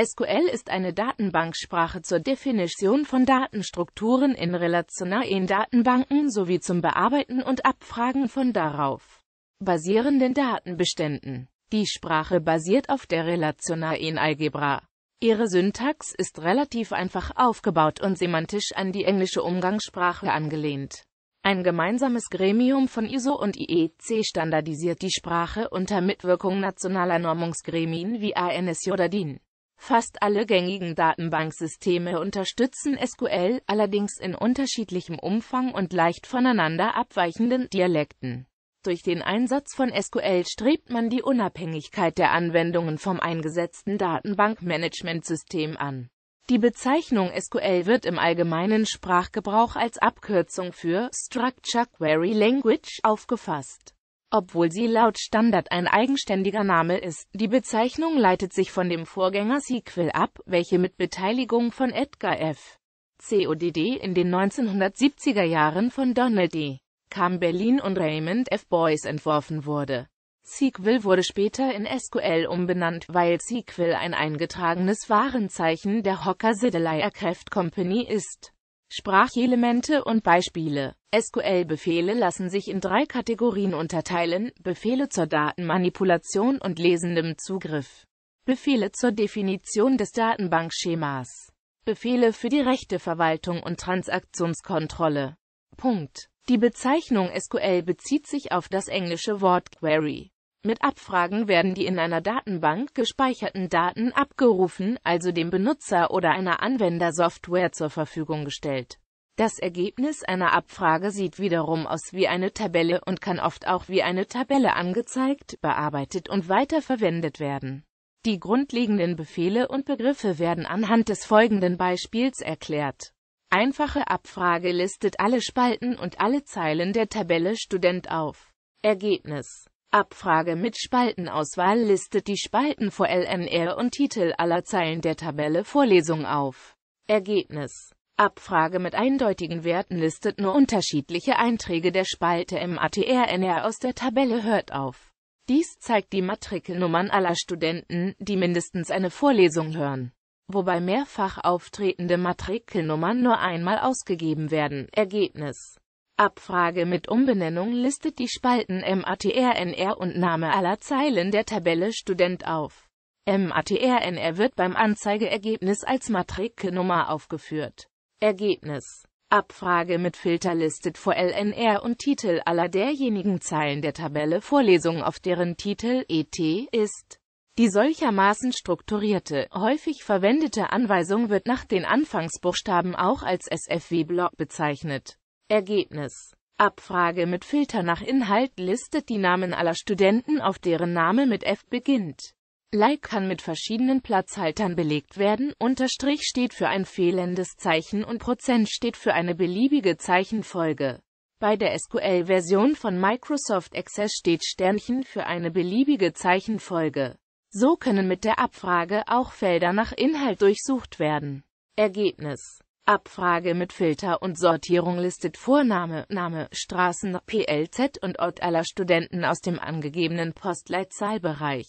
SQL ist eine Datenbanksprache zur Definition von Datenstrukturen in relationalen Datenbanken sowie zum Bearbeiten und Abfragen von darauf basierenden Datenbeständen. Die Sprache basiert auf der relationalen Algebra. Ihre Syntax ist relativ einfach aufgebaut und semantisch an die englische Umgangssprache angelehnt. Ein gemeinsames Gremium von ISO und IEC standardisiert die Sprache unter Mitwirkung nationaler Normungsgremien wie ANSJ oder DIN. Fast alle gängigen Datenbanksysteme unterstützen SQL, allerdings in unterschiedlichem Umfang und leicht voneinander abweichenden Dialekten. Durch den Einsatz von SQL strebt man die Unabhängigkeit der Anwendungen vom eingesetzten Datenbankmanagementsystem an. Die Bezeichnung SQL wird im allgemeinen Sprachgebrauch als Abkürzung für Structure Query Language aufgefasst obwohl sie laut Standard ein eigenständiger Name ist, die Bezeichnung leitet sich von dem Vorgänger Sequel ab, welche mit Beteiligung von Edgar F. CODD in den 1970er Jahren von Donald D. E. Camberlin und Raymond F. Boyce entworfen wurde. Sequel wurde später in SQL umbenannt, weil Sequel ein eingetragenes Warenzeichen der Hocker Siddeley Aircraft Company ist Sprachelemente und Beispiele SQL-Befehle lassen sich in drei Kategorien unterteilen, Befehle zur Datenmanipulation und lesendem Zugriff, Befehle zur Definition des Datenbankschemas, Befehle für die Rechteverwaltung und Transaktionskontrolle. Punkt. Die Bezeichnung SQL bezieht sich auf das englische Wort Query mit Abfragen werden die in einer Datenbank gespeicherten Daten abgerufen, also dem Benutzer oder einer Anwendersoftware zur Verfügung gestellt. Das Ergebnis einer Abfrage sieht wiederum aus wie eine Tabelle und kann oft auch wie eine Tabelle angezeigt, bearbeitet und weiterverwendet werden. Die grundlegenden Befehle und Begriffe werden anhand des folgenden Beispiels erklärt. Einfache Abfrage listet alle Spalten und alle Zeilen der Tabelle Student auf. Ergebnis Abfrage mit Spaltenauswahl listet die Spalten vor LNR und Titel aller Zeilen der Tabelle Vorlesung auf. Ergebnis Abfrage mit eindeutigen Werten listet nur unterschiedliche Einträge der Spalte im ATRNR aus der Tabelle Hört auf. Dies zeigt die Matrikelnummern aller Studenten, die mindestens eine Vorlesung hören. Wobei mehrfach auftretende Matrikelnummern nur einmal ausgegeben werden. Ergebnis Abfrage mit Umbenennung listet die Spalten MATRNR und Name aller Zeilen der Tabelle Student auf. MATRNR wird beim Anzeigeergebnis als Matrikenummer aufgeführt. Ergebnis Abfrage mit Filter listet vor LNR und Titel aller derjenigen Zeilen der Tabelle Vorlesungen, auf deren Titel ET ist. Die solchermaßen strukturierte, häufig verwendete Anweisung wird nach den Anfangsbuchstaben auch als SFW-Block bezeichnet. Ergebnis Abfrage mit Filter nach Inhalt listet die Namen aller Studenten auf deren Name mit F beginnt. Like kann mit verschiedenen Platzhaltern belegt werden, Unterstrich steht für ein fehlendes Zeichen und Prozent steht für eine beliebige Zeichenfolge. Bei der SQL-Version von Microsoft Access steht Sternchen für eine beliebige Zeichenfolge. So können mit der Abfrage auch Felder nach Inhalt durchsucht werden. Ergebnis Abfrage mit Filter und Sortierung listet Vorname, Name, Straßen, PLZ und Ort aller Studenten aus dem angegebenen Postleitzahlbereich.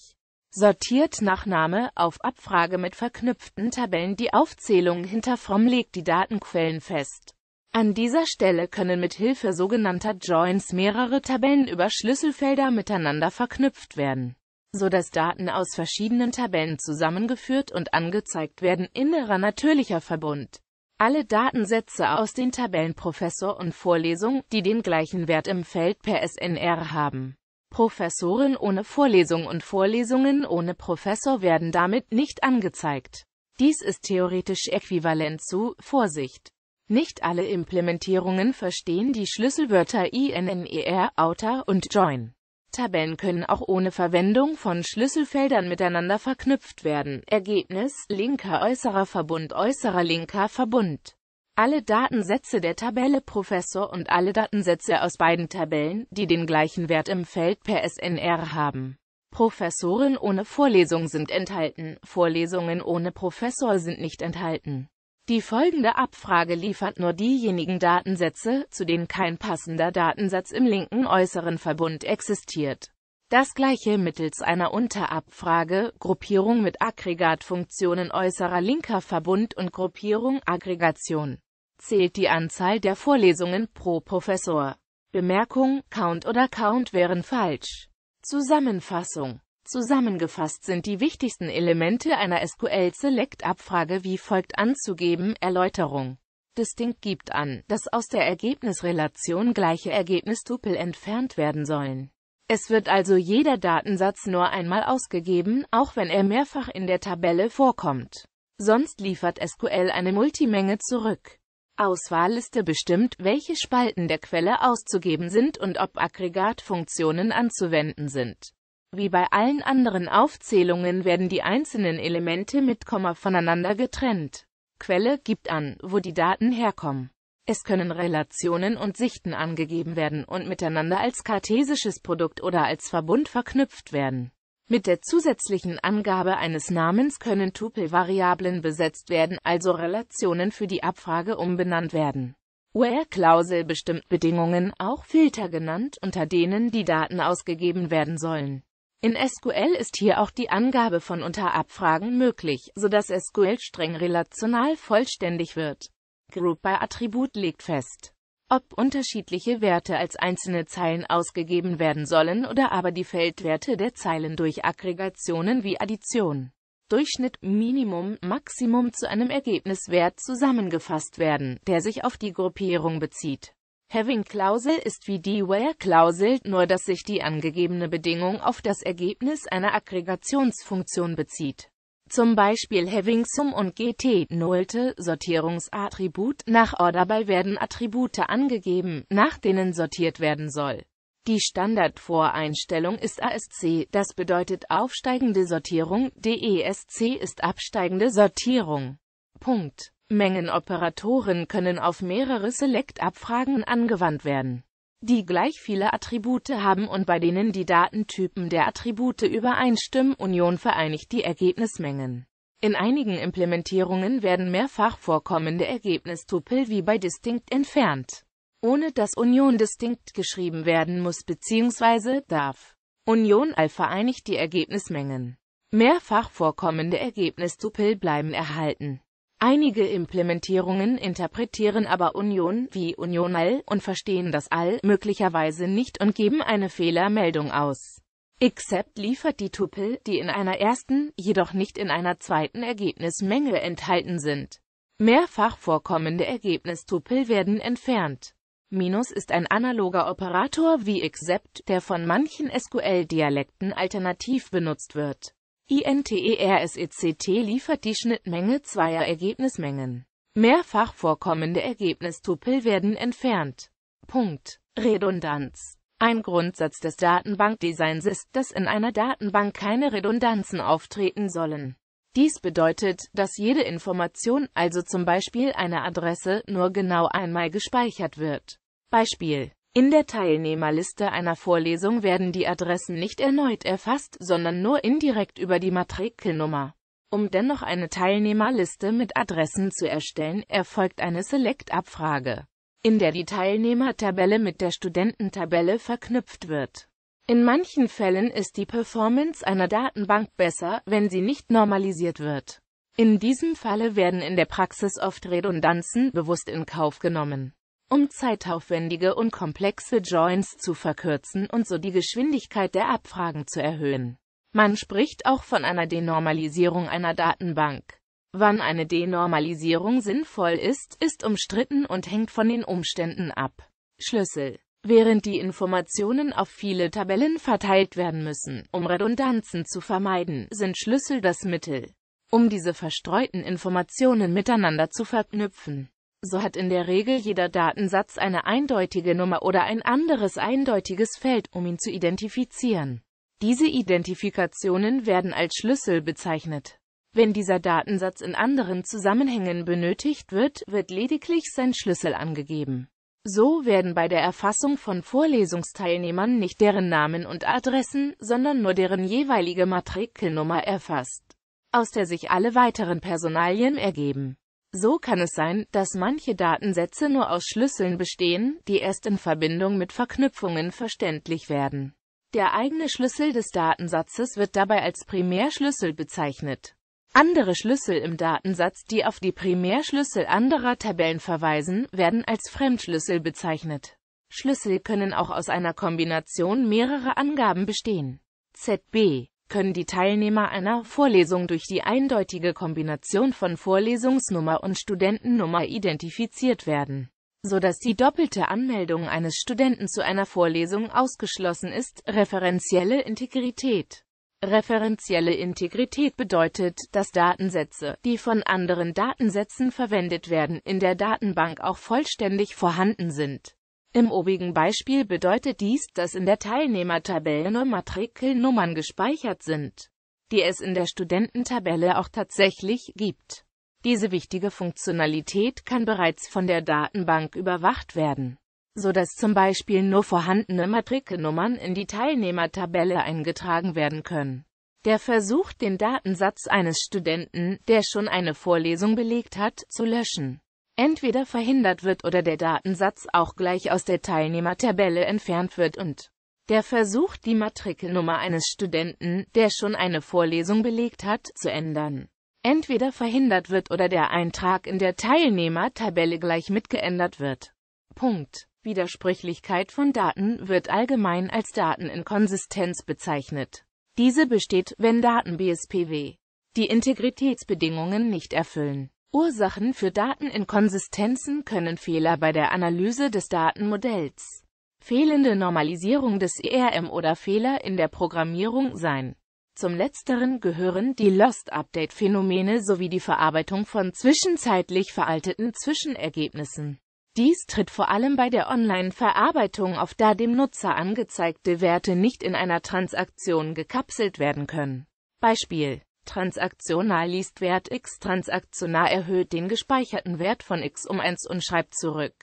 Sortiert Nachname auf Abfrage mit verknüpften Tabellen die Aufzählung hinter Fromm legt die Datenquellen fest. An dieser Stelle können mit Hilfe sogenannter Joins mehrere Tabellen über Schlüsselfelder miteinander verknüpft werden so dass Daten aus verschiedenen Tabellen zusammengeführt und angezeigt werden, innerer natürlicher Verbund. Alle Datensätze aus den Tabellen Professor und Vorlesung, die den gleichen Wert im Feld per SNR haben. Professoren ohne Vorlesung und Vorlesungen ohne Professor werden damit nicht angezeigt. Dies ist theoretisch äquivalent zu Vorsicht. Nicht alle Implementierungen verstehen die Schlüsselwörter INNER, Outer und Join. Tabellen können auch ohne Verwendung von Schlüsselfeldern miteinander verknüpft werden. Ergebnis linker äußerer Verbund äußerer linker Verbund. Alle Datensätze der Tabelle Professor und alle Datensätze aus beiden Tabellen, die den gleichen Wert im Feld per SNR haben. Professoren ohne Vorlesung sind enthalten, Vorlesungen ohne Professor sind nicht enthalten. Die folgende Abfrage liefert nur diejenigen Datensätze, zu denen kein passender Datensatz im linken äußeren Verbund existiert. Das gleiche mittels einer Unterabfrage, Gruppierung mit Aggregatfunktionen äußerer linker Verbund und Gruppierung Aggregation. Zählt die Anzahl der Vorlesungen pro Professor. Bemerkung, Count oder Count wären falsch. Zusammenfassung Zusammengefasst sind die wichtigsten Elemente einer SQL-Select-Abfrage wie folgt anzugeben, Erläuterung. Distinct gibt an, dass aus der Ergebnisrelation gleiche Ergebnistupel entfernt werden sollen. Es wird also jeder Datensatz nur einmal ausgegeben, auch wenn er mehrfach in der Tabelle vorkommt. Sonst liefert SQL eine Multimenge zurück. Auswahlliste bestimmt, welche Spalten der Quelle auszugeben sind und ob Aggregatfunktionen anzuwenden sind. Wie bei allen anderen Aufzählungen werden die einzelnen Elemente mit Komma voneinander getrennt. Quelle gibt an, wo die Daten herkommen. Es können Relationen und Sichten angegeben werden und miteinander als kartesisches Produkt oder als Verbund verknüpft werden. Mit der zusätzlichen Angabe eines Namens können Tupelvariablen besetzt werden, also Relationen für die Abfrage umbenannt werden. Where-Klausel bestimmt Bedingungen, auch Filter genannt, unter denen die Daten ausgegeben werden sollen. In SQL ist hier auch die Angabe von Unterabfragen möglich, sodass SQL streng relational vollständig wird. Group by Attribut legt fest, ob unterschiedliche Werte als einzelne Zeilen ausgegeben werden sollen oder aber die Feldwerte der Zeilen durch Aggregationen wie Addition, Durchschnitt, Minimum, Maximum zu einem Ergebniswert zusammengefasst werden, der sich auf die Gruppierung bezieht. Having-Klausel ist wie die Where-Klausel, nur dass sich die angegebene Bedingung auf das Ergebnis einer Aggregationsfunktion bezieht. Zum Beispiel having sum und gt nullte Sortierungsattribut, nach or dabei werden Attribute angegeben, nach denen sortiert werden soll. Die Standardvoreinstellung ist ASC, das bedeutet aufsteigende Sortierung, DESC ist absteigende Sortierung. Punkt. Mengenoperatoren können auf mehrere Select-Abfragen angewandt werden, die gleich viele Attribute haben und bei denen die Datentypen der Attribute übereinstimmen. Union vereinigt die Ergebnismengen. In einigen Implementierungen werden mehrfach vorkommende Ergebnistupel wie bei Distinct entfernt, ohne dass Union Distinct geschrieben werden muss bzw. darf. Union all vereinigt die Ergebnismengen. Mehrfach vorkommende Ergebnistupel bleiben erhalten. Einige Implementierungen interpretieren aber Union wie Unional und verstehen das All möglicherweise nicht und geben eine Fehlermeldung aus. Except liefert die Tupel, die in einer ersten, jedoch nicht in einer zweiten Ergebnismenge enthalten sind. Mehrfach vorkommende Ergebnistupel werden entfernt. Minus ist ein analoger Operator wie except, der von manchen SQL-Dialekten alternativ benutzt wird. INTERSECT e e liefert die Schnittmenge zweier Ergebnismengen. Mehrfach vorkommende Ergebnistupel werden entfernt. Punkt. Redundanz ein Grundsatz des Datenbankdesigns ist, dass in einer Datenbank keine Redundanzen auftreten sollen. Dies bedeutet, dass jede Information, also zum Beispiel eine Adresse, nur genau einmal gespeichert wird. Beispiel in der Teilnehmerliste einer Vorlesung werden die Adressen nicht erneut erfasst, sondern nur indirekt über die Matrikelnummer. Um dennoch eine Teilnehmerliste mit Adressen zu erstellen, erfolgt eine Select-Abfrage, in der die Teilnehmertabelle mit der Studententabelle verknüpft wird. In manchen Fällen ist die Performance einer Datenbank besser, wenn sie nicht normalisiert wird. In diesem Falle werden in der Praxis oft Redundanzen bewusst in Kauf genommen um zeitaufwendige und komplexe Joins zu verkürzen und so die Geschwindigkeit der Abfragen zu erhöhen. Man spricht auch von einer Denormalisierung einer Datenbank. Wann eine Denormalisierung sinnvoll ist, ist umstritten und hängt von den Umständen ab. Schlüssel Während die Informationen auf viele Tabellen verteilt werden müssen, um Redundanzen zu vermeiden, sind Schlüssel das Mittel, um diese verstreuten Informationen miteinander zu verknüpfen. So hat in der Regel jeder Datensatz eine eindeutige Nummer oder ein anderes eindeutiges Feld, um ihn zu identifizieren. Diese Identifikationen werden als Schlüssel bezeichnet. Wenn dieser Datensatz in anderen Zusammenhängen benötigt wird, wird lediglich sein Schlüssel angegeben. So werden bei der Erfassung von Vorlesungsteilnehmern nicht deren Namen und Adressen, sondern nur deren jeweilige Matrikelnummer erfasst, aus der sich alle weiteren Personalien ergeben. So kann es sein, dass manche Datensätze nur aus Schlüsseln bestehen, die erst in Verbindung mit Verknüpfungen verständlich werden. Der eigene Schlüssel des Datensatzes wird dabei als Primärschlüssel bezeichnet. Andere Schlüssel im Datensatz, die auf die Primärschlüssel anderer Tabellen verweisen, werden als Fremdschlüssel bezeichnet. Schlüssel können auch aus einer Kombination mehrerer Angaben bestehen. ZB können die Teilnehmer einer Vorlesung durch die eindeutige Kombination von Vorlesungsnummer und Studentennummer identifiziert werden, so dass die doppelte Anmeldung eines Studenten zu einer Vorlesung ausgeschlossen ist. Referenzielle Integrität Referenzielle Integrität bedeutet, dass Datensätze, die von anderen Datensätzen verwendet werden, in der Datenbank auch vollständig vorhanden sind. Im obigen Beispiel bedeutet dies, dass in der Teilnehmertabelle nur Matrikelnummern gespeichert sind, die es in der Studententabelle auch tatsächlich gibt. Diese wichtige Funktionalität kann bereits von der Datenbank überwacht werden, so dass zum Beispiel nur vorhandene Matrikelnummern in die Teilnehmertabelle eingetragen werden können. Der Versuch, den Datensatz eines Studenten, der schon eine Vorlesung belegt hat, zu löschen, entweder verhindert wird oder der Datensatz auch gleich aus der Teilnehmertabelle entfernt wird und der Versuch, die Matrikelnummer eines Studenten, der schon eine Vorlesung belegt hat, zu ändern, entweder verhindert wird oder der Eintrag in der Teilnehmertabelle gleich mitgeändert wird. Punkt. Widersprüchlichkeit von Daten wird allgemein als Dateninkonsistenz bezeichnet. Diese besteht, wenn Daten BSPW die Integritätsbedingungen nicht erfüllen. Ursachen für Dateninkonsistenzen können Fehler bei der Analyse des Datenmodells, fehlende Normalisierung des ERM oder Fehler in der Programmierung sein. Zum letzteren gehören die Lost-Update-Phänomene sowie die Verarbeitung von zwischenzeitlich veralteten Zwischenergebnissen. Dies tritt vor allem bei der Online-Verarbeitung auf, da dem Nutzer angezeigte Werte nicht in einer Transaktion gekapselt werden können. Beispiel transaktional liest Wert x transaktional erhöht den gespeicherten Wert von x um 1 und schreibt zurück.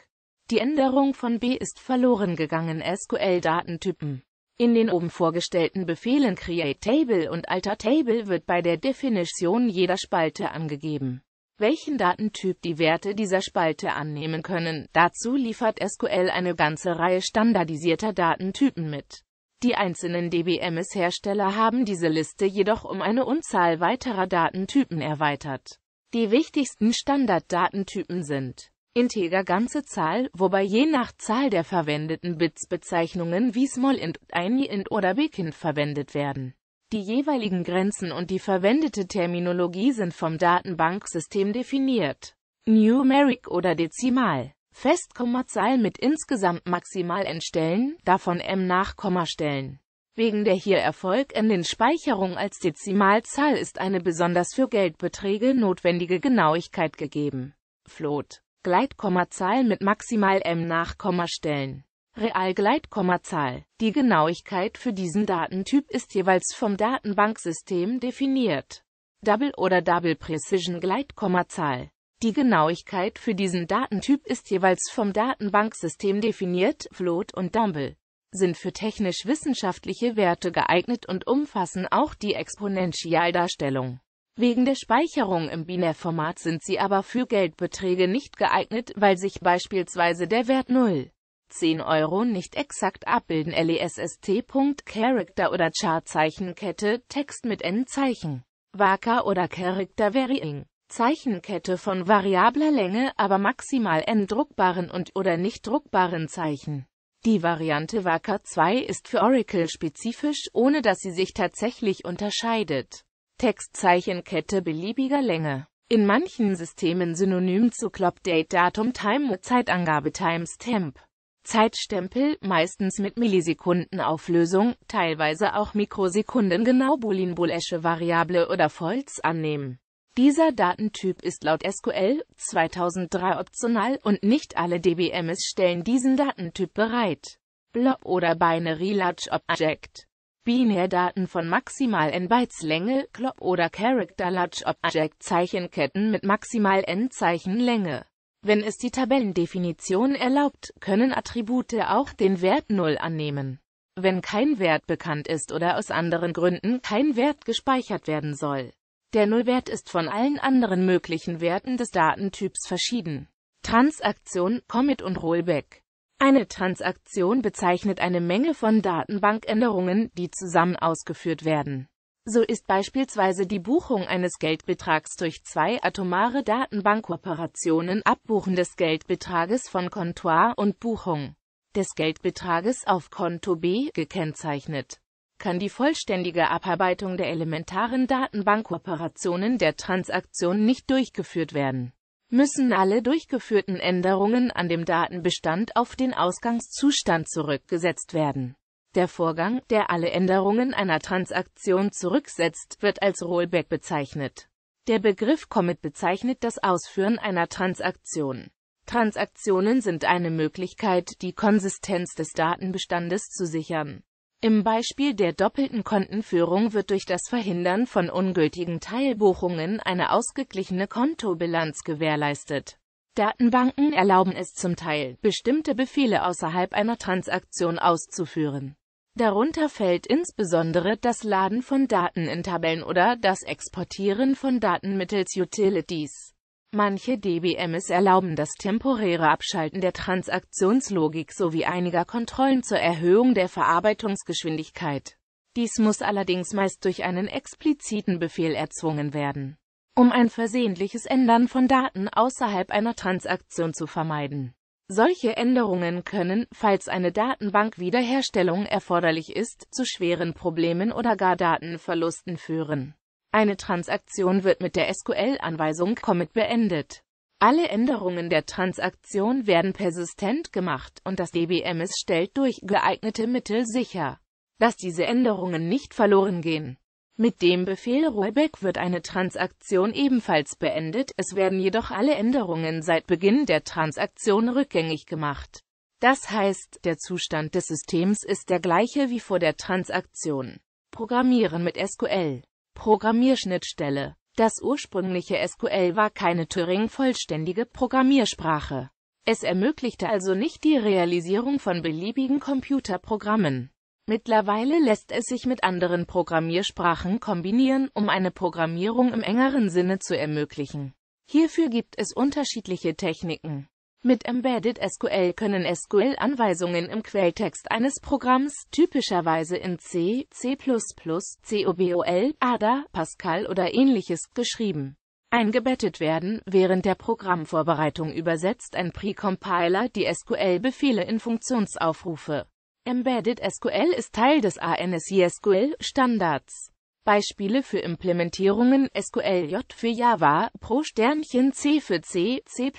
Die Änderung von b ist verloren gegangen SQL-Datentypen. In den oben vorgestellten Befehlen create table und alter table wird bei der Definition jeder Spalte angegeben, welchen Datentyp die Werte dieser Spalte annehmen können. Dazu liefert SQL eine ganze Reihe standardisierter Datentypen mit. Die einzelnen DBMS-Hersteller haben diese Liste jedoch um eine Unzahl weiterer Datentypen erweitert. Die wichtigsten Standarddatentypen sind integer ganze Zahl, wobei je nach Zahl der verwendeten Bits Bezeichnungen wie smallint, anyint oder bigint verwendet werden. Die jeweiligen Grenzen und die verwendete Terminologie sind vom Datenbanksystem definiert. Numeric oder dezimal. Festkommazahlen mit insgesamt maximal n Stellen, davon m Nachkommastellen. Wegen der hier Erfolg in den Speicherung als Dezimalzahl ist eine besonders für Geldbeträge notwendige Genauigkeit gegeben. Float. Gleitkommazahl mit maximal m Nachkommastellen. Realgleitkommazahl. Die Genauigkeit für diesen Datentyp ist jeweils vom Datenbanksystem definiert. Double oder Double Precision Gleitkommazahl. Die Genauigkeit für diesen Datentyp ist jeweils vom Datenbanksystem definiert, float und dumble sind für technisch-wissenschaftliche Werte geeignet und umfassen auch die Exponentialdarstellung. Wegen der Speicherung im Binärformat sind sie aber für Geldbeträge nicht geeignet, weil sich beispielsweise der Wert 0, 10 Euro nicht exakt abbilden LESST. Character oder Chartzeichenkette, Text mit N-Zeichen, Waka oder Character Varying. Zeichenkette von variabler Länge, aber maximal n druckbaren und oder nicht druckbaren Zeichen. Die Variante Wacker 2 ist für Oracle spezifisch, ohne dass sie sich tatsächlich unterscheidet. Textzeichenkette beliebiger Länge. In manchen Systemen synonym zu Clock-Date, Datum, Time, Zeitangabe, Timestamp. Zeitstempel, meistens mit Millisekundenauflösung, teilweise auch Mikrosekunden genau Boolean-Boolesche Variable oder Volts annehmen. Dieser Datentyp ist laut SQL 2003 optional und nicht alle DBMs stellen diesen Datentyp bereit. Blob oder Binary Large Object. Binärdaten von maximal n Bytes Länge, Clop oder Character Large Object Zeichenketten mit maximal n Zeichen Länge. Wenn es die Tabellendefinition erlaubt, können Attribute auch den Wert 0 annehmen. Wenn kein Wert bekannt ist oder aus anderen Gründen kein Wert gespeichert werden soll. Der Nullwert ist von allen anderen möglichen Werten des Datentyps verschieden. Transaktion, Commit und Rollback Eine Transaktion bezeichnet eine Menge von Datenbankänderungen, die zusammen ausgeführt werden. So ist beispielsweise die Buchung eines Geldbetrags durch zwei atomare Datenbankoperationen Abbuchen des Geldbetrages von Kontoir und Buchung des Geldbetrages auf Konto B gekennzeichnet kann die vollständige Abarbeitung der elementaren Datenbankoperationen der Transaktion nicht durchgeführt werden. Müssen alle durchgeführten Änderungen an dem Datenbestand auf den Ausgangszustand zurückgesetzt werden. Der Vorgang, der alle Änderungen einer Transaktion zurücksetzt, wird als Rollback bezeichnet. Der Begriff Commit bezeichnet das Ausführen einer Transaktion. Transaktionen sind eine Möglichkeit, die Konsistenz des Datenbestandes zu sichern. Im Beispiel der doppelten Kontenführung wird durch das Verhindern von ungültigen Teilbuchungen eine ausgeglichene Kontobilanz gewährleistet. Datenbanken erlauben es zum Teil, bestimmte Befehle außerhalb einer Transaktion auszuführen. Darunter fällt insbesondere das Laden von Daten in Tabellen oder das Exportieren von Daten mittels Utilities. Manche DBMs erlauben das temporäre Abschalten der Transaktionslogik sowie einiger Kontrollen zur Erhöhung der Verarbeitungsgeschwindigkeit. Dies muss allerdings meist durch einen expliziten Befehl erzwungen werden, um ein versehentliches Ändern von Daten außerhalb einer Transaktion zu vermeiden. Solche Änderungen können, falls eine Datenbankwiederherstellung erforderlich ist, zu schweren Problemen oder gar Datenverlusten führen. Eine Transaktion wird mit der SQL-Anweisung Commit beendet. Alle Änderungen der Transaktion werden persistent gemacht und das DBMS stellt durch geeignete Mittel sicher, dass diese Änderungen nicht verloren gehen. Mit dem Befehl Rollback wird eine Transaktion ebenfalls beendet, es werden jedoch alle Änderungen seit Beginn der Transaktion rückgängig gemacht. Das heißt, der Zustand des Systems ist der gleiche wie vor der Transaktion. Programmieren mit SQL Programmierschnittstelle Das ursprüngliche SQL war keine Turing-vollständige Programmiersprache. Es ermöglichte also nicht die Realisierung von beliebigen Computerprogrammen. Mittlerweile lässt es sich mit anderen Programmiersprachen kombinieren, um eine Programmierung im engeren Sinne zu ermöglichen. Hierfür gibt es unterschiedliche Techniken. Mit Embedded SQL können SQL-Anweisungen im Quelltext eines Programms typischerweise in C, C++, COBOL, ADA, Pascal oder ähnliches geschrieben eingebettet werden. Während der Programmvorbereitung übersetzt ein Precompiler die SQL-Befehle in Funktionsaufrufe. Embedded SQL ist Teil des ANSI SQL Standards. Beispiele für Implementierungen SQLJ für Java, Pro Sternchen C für C, C++,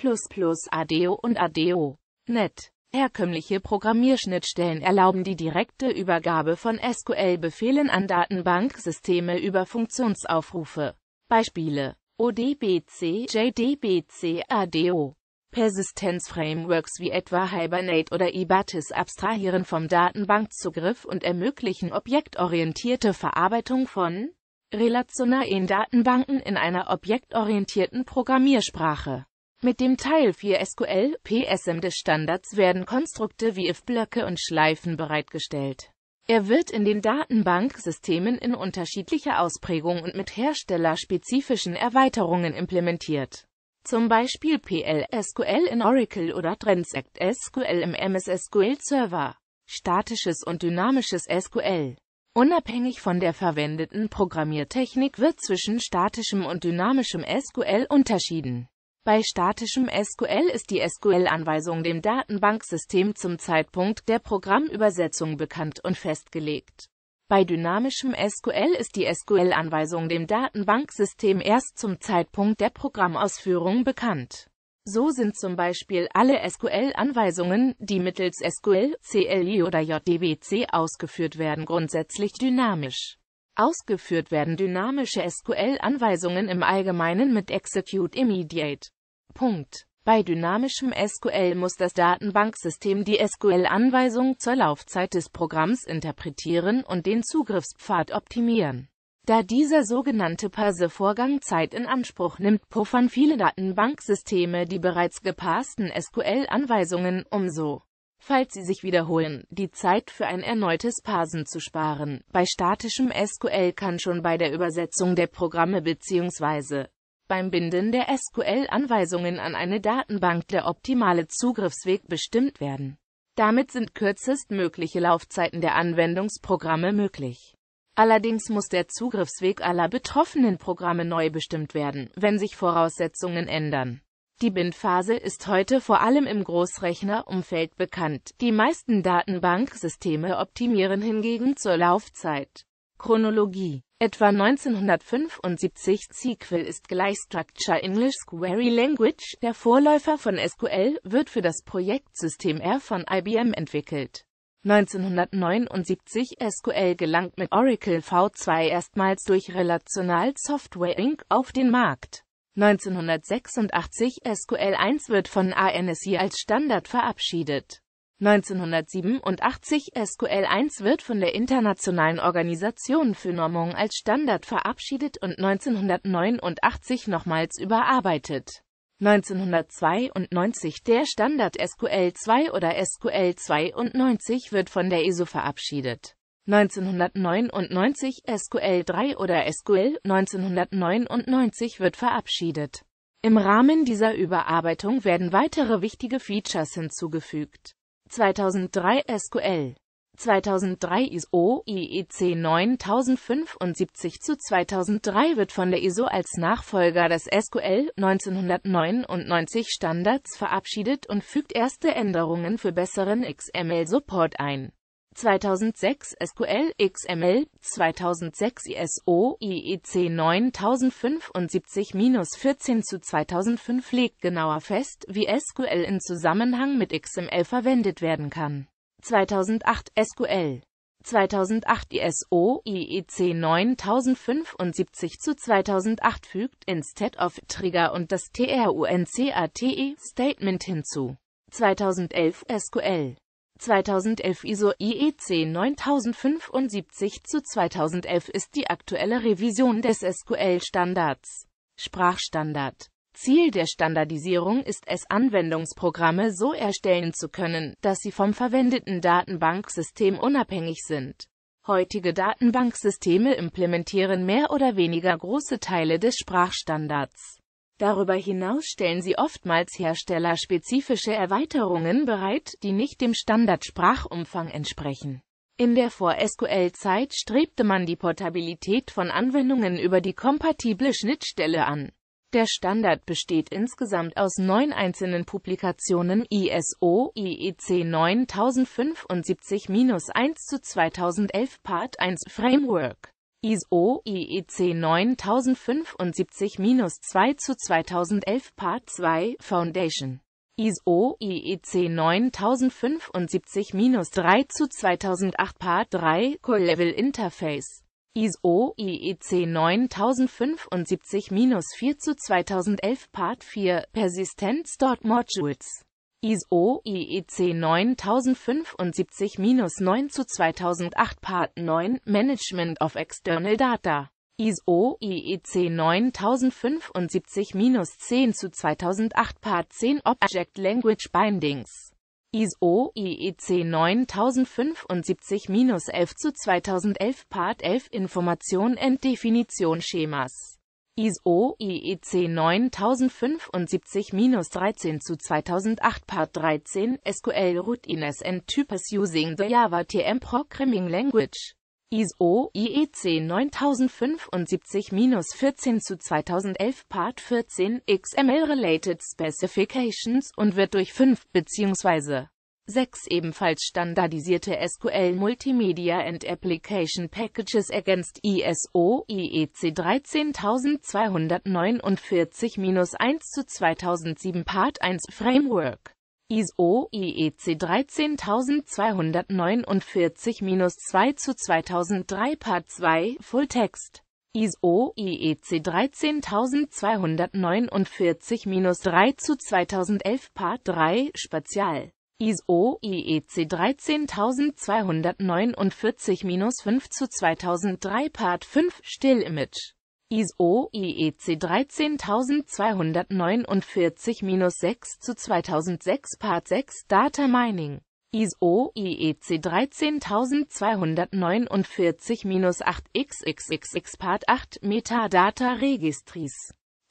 ADO und ADO. Net. Herkömmliche Programmierschnittstellen erlauben die direkte Übergabe von SQL-Befehlen an Datenbanksysteme über Funktionsaufrufe. Beispiele ODBC, JDBC, ADO. Persistenzframeworks wie etwa Hibernate oder Ibatis abstrahieren vom Datenbankzugriff und ermöglichen objektorientierte Verarbeitung von relationalen Datenbanken in einer objektorientierten Programmiersprache. Mit dem Teil 4 SQL PSM des Standards werden Konstrukte wie if-Blöcke und Schleifen bereitgestellt. Er wird in den Datenbanksystemen in unterschiedlicher Ausprägung und mit herstellerspezifischen Erweiterungen implementiert zum Beispiel PLSQL in Oracle oder Transact SQL im MS SQL Server. Statisches und dynamisches SQL Unabhängig von der verwendeten Programmiertechnik wird zwischen statischem und dynamischem SQL unterschieden. Bei statischem SQL ist die SQL-Anweisung dem Datenbanksystem zum Zeitpunkt der Programmübersetzung bekannt und festgelegt. Bei dynamischem SQL ist die SQL-Anweisung dem Datenbanksystem erst zum Zeitpunkt der Programmausführung bekannt. So sind zum Beispiel alle SQL-Anweisungen, die mittels SQL, CLI oder JDBC ausgeführt werden, grundsätzlich dynamisch. Ausgeführt werden dynamische SQL-Anweisungen im Allgemeinen mit Execute Immediate. Punkt. Bei dynamischem SQL muss das Datenbanksystem die SQL-Anweisung zur Laufzeit des Programms interpretieren und den Zugriffspfad optimieren. Da dieser sogenannte Parse-Vorgang Zeit in Anspruch nimmt, puffern viele Datenbanksysteme die bereits gepassten SQL-Anweisungen um so, falls sie sich wiederholen, die Zeit für ein erneutes Parsen zu sparen. Bei statischem SQL kann schon bei der Übersetzung der Programme bzw beim Binden der SQL-Anweisungen an eine Datenbank der optimale Zugriffsweg bestimmt werden. Damit sind kürzestmögliche Laufzeiten der Anwendungsprogramme möglich. Allerdings muss der Zugriffsweg aller betroffenen Programme neu bestimmt werden, wenn sich Voraussetzungen ändern. Die Bindphase ist heute vor allem im Großrechnerumfeld bekannt. Die meisten Datenbanksysteme optimieren hingegen zur Laufzeit. Chronologie Etwa 1975 SQL ist gleich Structure English Query Language, der Vorläufer von SQL, wird für das Projektsystem R von IBM entwickelt. 1979 SQL gelangt mit Oracle V2 erstmals durch Relational Software Inc. auf den Markt. 1986 SQL 1 wird von ANSI als Standard verabschiedet. 1987 SQL1 wird von der Internationalen Organisation für Normung als Standard verabschiedet und 1989 nochmals überarbeitet. 1992 Der Standard SQL2 oder SQL92 wird von der ISO verabschiedet. 1999 SQL3 oder SQL 1999 wird verabschiedet. Im Rahmen dieser Überarbeitung werden weitere wichtige Features hinzugefügt. 2003 SQL 2003 ISO IEC 9075 zu 2003 wird von der ISO als Nachfolger des SQL 1999 Standards verabschiedet und fügt erste Änderungen für besseren XML-Support ein 2006 SQL, XML, 2006 ISO, IEC 9075-14 zu 2005 legt genauer fest, wie SQL in Zusammenhang mit XML verwendet werden kann. 2008 SQL 2008 ISO IEC 9075 zu 2008 fügt Instead of Trigger und das TRUNCATE Statement hinzu. 2011 SQL 2011 ISO IEC 9075 zu 2011 ist die aktuelle Revision des SQL-Standards. Sprachstandard Ziel der Standardisierung ist es, Anwendungsprogramme so erstellen zu können, dass sie vom verwendeten Datenbanksystem unabhängig sind. Heutige Datenbanksysteme implementieren mehr oder weniger große Teile des Sprachstandards. Darüber hinaus stellen sie oftmals herstellerspezifische Erweiterungen bereit, die nicht dem Standardsprachumfang entsprechen. In der Vor-SQL-Zeit strebte man die Portabilität von Anwendungen über die kompatible Schnittstelle an. Der Standard besteht insgesamt aus neun einzelnen Publikationen ISO IEC 9075-1 zu 2011 Part 1 Framework. ISO IEC 9075-2 zu 2011 Part 2 Foundation ISO IEC 9075-3 zu 2008 Part 3 Co-Level Interface ISO IEC 9075-4 zu 2011 Part 4 Persistence.modules. ISO IEC 9075-9 zu 2008 Part 9 Management of External Data ISO IEC 9075-10 zu 2008 Part 10 Object Language Bindings ISO IEC 9075-11 zu 2011 Part 11 Information and Definition Schemas ISO IEC 9075-13 zu 2008 Part 13 SQL Routines and Types Using the Java TM Programming Language ISO IEC 9075-14 zu 2011 Part 14 XML Related Specifications und wird durch 5 bzw. 6 ebenfalls standardisierte SQL Multimedia and Application Packages ergänzt ISO IEC 13249-1 zu 2007 Part 1 Framework. ISO IEC 13249-2 zu 2003 Part 2 Fulltext. ISO IEC 13249-3 zu 2011 Part 3 Spezial. ISO IEC 13249-5 zu 2003 Part 5 Still Image ISO IEC 13249-6 zu 2006 Part 6 Data Mining ISO IEC 13249-8 XXXX Part 8 Metadata Registries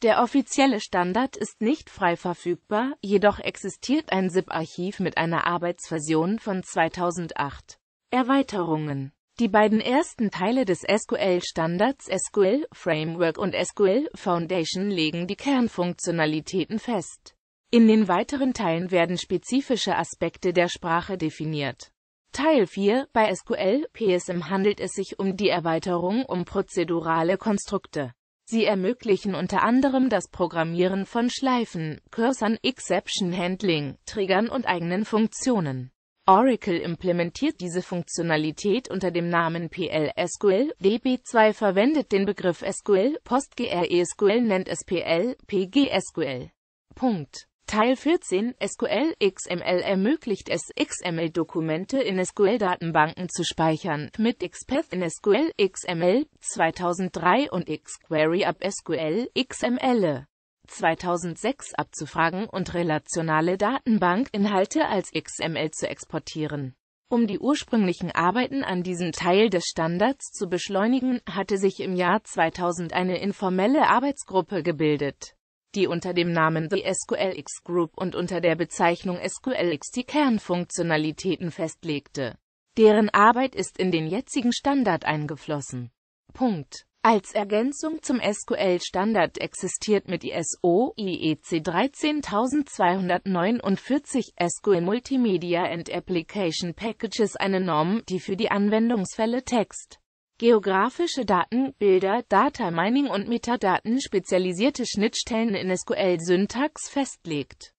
der offizielle Standard ist nicht frei verfügbar, jedoch existiert ein sip archiv mit einer Arbeitsversion von 2008. Erweiterungen Die beiden ersten Teile des SQL-Standards SQL Framework und SQL Foundation legen die Kernfunktionalitäten fest. In den weiteren Teilen werden spezifische Aspekte der Sprache definiert. Teil 4 Bei SQL PSM handelt es sich um die Erweiterung um prozedurale Konstrukte. Sie ermöglichen unter anderem das Programmieren von Schleifen, Cursern, Exception Handling, Triggern und eigenen Funktionen. Oracle implementiert diese Funktionalität unter dem Namen PL-SQL, DB2 verwendet den Begriff SQL, PostgreSQL nennt es PL, PGSQL. Punkt. Teil 14 SQL XML ermöglicht es, XML-Dokumente in SQL-Datenbanken zu speichern. Mit XPath in SQL XML 2003 und XQuery ab SQL XML 2006 abzufragen und relationale Datenbankinhalte als XML zu exportieren. Um die ursprünglichen Arbeiten an diesem Teil des Standards zu beschleunigen, hatte sich im Jahr 2000 eine informelle Arbeitsgruppe gebildet die unter dem Namen The SQLX Group und unter der Bezeichnung SQLX die Kernfunktionalitäten festlegte. Deren Arbeit ist in den jetzigen Standard eingeflossen. Punkt. Als Ergänzung zum SQL-Standard existiert mit ISO IEC 13249 SQL Multimedia and Application Packages eine Norm, die für die Anwendungsfälle Text, Geografische Daten, Bilder, Data Mining und Metadaten spezialisierte Schnittstellen in SQL-Syntax festlegt